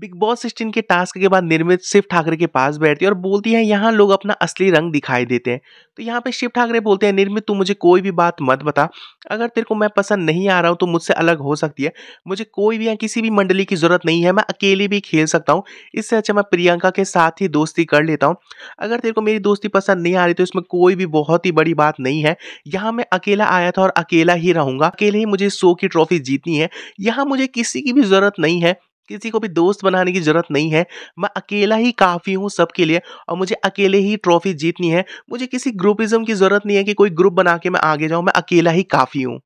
big Boss sixteen के task के बाद निर्मित शिव ठाकरे के पास बैठती है और बोलती है यहाँ लोग अपना असली रंग दिखाई देते हैं तो यहाँ पे शिव ठाकरे बोलते हैं निर्मित तू मुझे कोई भी बात मत बता अगर तेरे को मैं पसंद नहीं आ रहा हूँ तो मुझसे अलग हो सकती है मुझे कोई भी या किसी भी मंडली की ज़रूरत नहीं है मैं अकेले भी खेल सकता हूँ इससे अच्छा मैं प्रियंका के साथ ही दोस्ती कर लेता हूँ अगर तेरे को मेरी दोस्ती पसंद नहीं आ रही तो इसमें कोई भी बहुत ही बड़ी बात नहीं है यहाँ मैं अकेला आया था और अकेला ही रहूँगा अकेले ही मुझे शो की ट्रॉफी जीतनी है यहाँ मुझे किसी की भी ज़रूरत नहीं है किसी को भी दोस्त बनाने की ज़रूरत नहीं है मैं अकेला ही काफ़ी हूँ सबके लिए और मुझे अकेले ही ट्रॉफी जीतनी है मुझे किसी ग्रुपिज़म की ज़रूरत नहीं है कि कोई ग्रुप बना के मैं आगे जाऊँ मैं अकेला ही काफ़ी हूँ